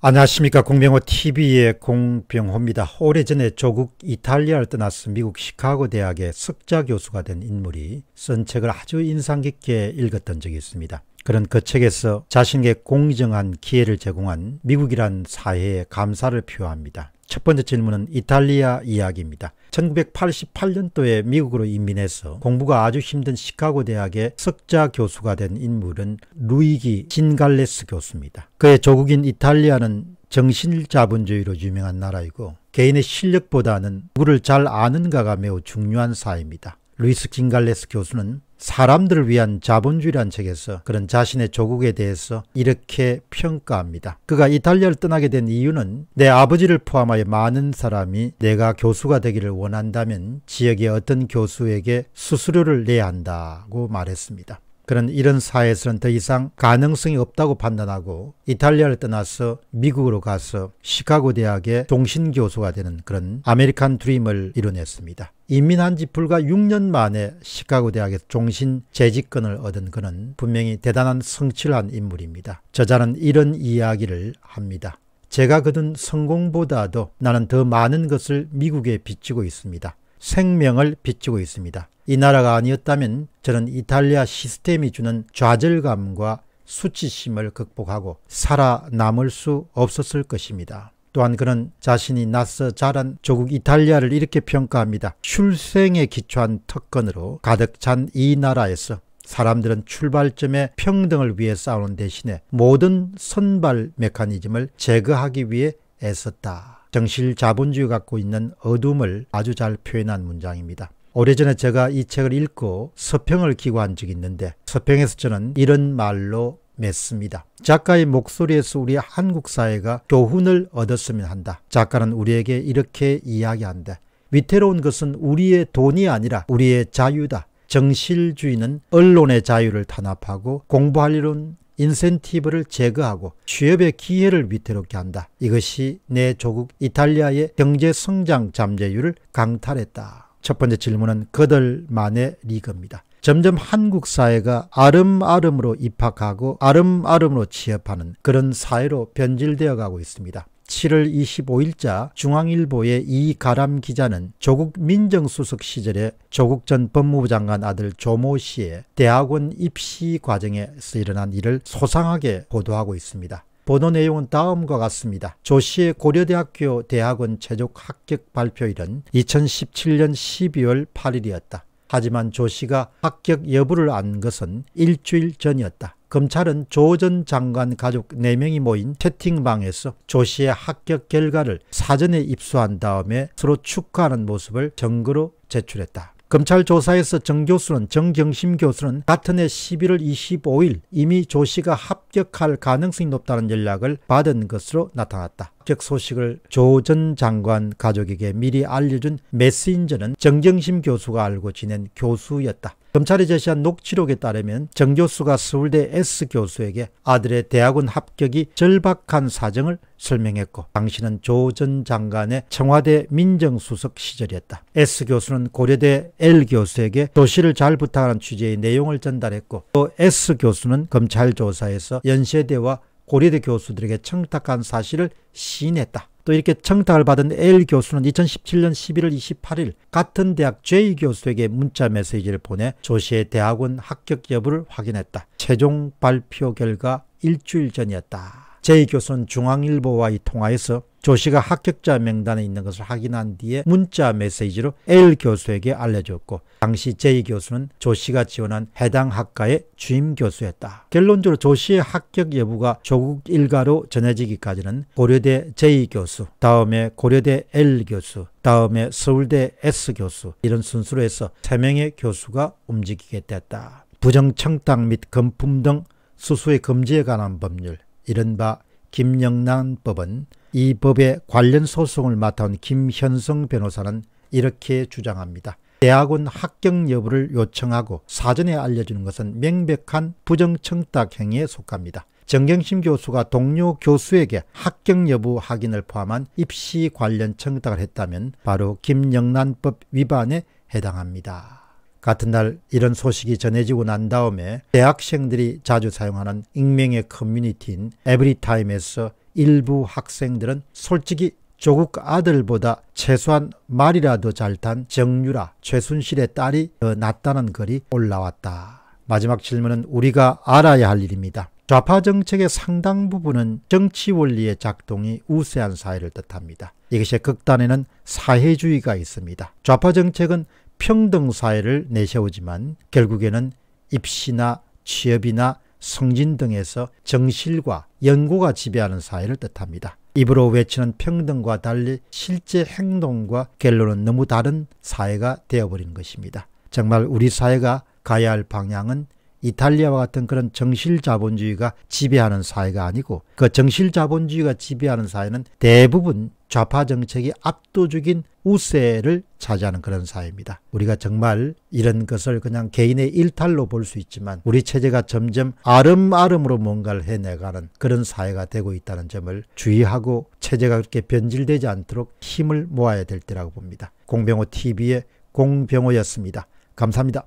안녕하십니까 공병호 TV의 공병호입니다. 오래전에 조국 이탈리아를 떠나서 미국 시카고 대학의 석자 교수가 된 인물이 쓴 책을 아주 인상 깊게 읽었던 적이 있습니다. 그런 그 책에서 자신에게 공정한 기회를 제공한 미국이란 사회에 감사를 표합니다. 첫 번째 질문은 이탈리아 이야기입니다. 1988년도에 미국으로 이민해서 공부가 아주 힘든 시카고 대학의 석자 교수가 된 인물은 루이기 진갈레스 교수입니다. 그의 조국인 이탈리아는 정신자본주의로 유명한 나라이고 개인의 실력보다는 누구를 잘 아는가가 매우 중요한 사입니다. 루이스 진갈레스 교수는 사람들을 위한 자본주의라는 책에서 그런 자신의 조국에 대해서 이렇게 평가합니다. 그가 이탈리아를 떠나게 된 이유는 내 아버지를 포함하여 많은 사람이 내가 교수가 되기를 원한다면 지역의 어떤 교수에게 수수료를 내야 한다고 말했습니다. 그는 이런 사회에서는 더 이상 가능성이 없다고 판단하고 이탈리아를 떠나서 미국으로 가서 시카고 대학의 종신 교수가 되는 그런 아메리칸 드림을 이뤄냈습니다. 이민한 지 불과 6년 만에 시카고 대학에서 종신 재직권을 얻은 그는 분명히 대단한 성취를 한 인물입니다. 저자는 이런 이야기를 합니다. 제가 거둔 성공보다도 나는 더 많은 것을 미국에 비치고 있습니다. 생명을 비추고 있습니다. 이 나라가 아니었다면 저는 이탈리아 시스템이 주는 좌절감과 수치심을 극복하고 살아남을 수 없었을 것입니다. 또한 그는 자신이 낯서 자란 조국 이탈리아를 이렇게 평가합니다. 출생에 기초한 특권으로 가득 찬 이 나라에서 사람들은 출발점에 평등을 위해 싸우는 대신에 모든 선발 메커니즘을 제거하기 위해 애썼다. 정실 자본주의 갖고 있는 어둠을 아주 잘 표현한 문장입니다. 오래전에 제가 이 책을 읽고 서평을 기고한 적이 있는데 서평에서 저는 이런 말로 맺습니다. 작가의 목소리에서 우리 한국 사회가 교훈을 얻었으면 한다. 작가는 우리에게 이렇게 이야기한다. 위태로운 것은 우리의 돈이 아니라 우리의 자유다. 정실주의는 언론의 자유를 탄압하고 공부할 일은 인센티브를 제거하고 취업의 기회를 위태롭게 한다. 이것이 내 조국 이탈리아의 경제 성장 잠재율을 강탈했다. 첫 번째 질문은 그들 만의 리그입니다. 점점 한국 사회가 아름아름으로 입학하고 아름아름으로 취업하는 그런 사회로 변질되어 가고 있습니다. 7월 25일자 중앙일보의 이가람 기자는 조국 민정수석 시절에 조국 전 법무부 장관 아들 조모 씨의 대학원 입시 과정에서 일어난 일을 소상하게 보도하고 있습니다. 보도 내용은 다음과 같습니다. 조 씨의 고려대학교 대학원 최종 합격 발표일은 2017년 12월 8일이었다. 하지만 조 씨가 합격 여부를 안 것은 일주일 전이었다. 검찰은 조 전 장관 가족 4명이 모인 채팅방에서 조 씨의 합격 결과를 사전에 입수한 다음에 서로 축하하는 모습을 증거로 제출했다. 검찰 조사에서 정 교수는 정경심 교수는 같은 해 11월 25일 이미 조 씨가 합 합격할 가능성이 높다는 연락을 받은 것으로 나타났다. 합격 소식을 조전 장관 가족에게 미리 알려준 메신저는 정경심 교수가 알고 지낸 교수였다. 검찰이 제시한 녹취록에 따르면 정 교수가 서울대 S 교수에게 아들의 대학원 합격이 절박한 사정을 설명했고 당시는 조전 장관의 청와대 민정수석 시절이었다. S 교수는 고려대 L 교수에게 도시를 잘 부탁하는 취지의 내용을 전달했고 또 S 교수는 검찰 조사에서 연세대와 고려대 교수들에게 청탁한 사실을 시인했다. 또 이렇게 청탁을 받은 L 교수는 2017년 11월 28일 같은 대학 J 교수에게 문자 메시지를 보내 조씨의 대학원 합격 여부를 확인했다. 최종 발표 결과 일주일 전이었다. J 교수는 중앙일보와 이 통화에서 조 씨가 합격자 명단에 있는 것을 확인한 뒤에 문자 메시지로 L 교수에게 알려줬고 당시 J 교수는 조 씨가 지원한 해당 학과의 주임 교수였다. 결론적으로 조 씨의 합격 여부가 조국 일가로 전해지기까지는 고려대 J 교수, 다음에 고려대 L 교수, 다음에 서울대 S 교수 이런 순수로 해서 3명의 교수가 움직이게 됐다. 부정청탁 및 금품 등 수수의 금지에 관한 법률 이른바 김영란법은 이 법의 관련 소송을 맡아온 김현성 변호사는 이렇게 주장합니다. 대학원 합격 여부를 요청하고 사전에 알려주는 것은 명백한 부정청탁 행위에 속합니다. 정경심 교수가 동료 교수에게 합격 여부 확인을 포함한 입시 관련 청탁을 했다면 바로 김영란법 위반에 해당합니다. 같은 날 이런 소식이 전해지고 난 다음에 대학생들이 자주 사용하는 익명의 커뮤니티인 에브리타임에서 일부 학생들은 솔직히 조국 아들보다 최소한 말이라도 잘 탄 정유라 최순실의 딸이 더 낫다는 글이 올라왔다. 마지막 질문은 우리가 알아야 할 일입니다. 좌파 정책의 상당 부분은 정치 원리의 작동이 우세한 사회를 뜻합니다. 이것의 극단에는 사회주의가 있습니다. 좌파 정책은 평등 사회를 내세우지만 결국에는 입시나 취업이나 성진 등에서 정실과 연구가 지배하는 사회를 뜻합니다. 입으로 외치는 평등과 달리 실제 행동과 결론은 너무 다른 사회가 되어버린 것입니다. 정말 우리 사회가 가야 할 방향은 이탈리아와 같은 그런 정실 자본주의가 지배하는 사회가 아니고 그 정실 자본주의가 지배하는 사회는 대부분 좌파 정책이 압도적인 우세를 차지하는 그런 사회입니다. 우리가 정말 이런 것을 그냥 개인의 일탈로 볼 수 있지만 우리 체제가 점점 아름아름으로 뭔가를 해내가는 그런 사회가 되고 있다는 점을 주의하고 체제가 그렇게 변질되지 않도록 힘을 모아야 될 때라고 봅니다. 공병호 TV의 공병호였습니다. 감사합니다.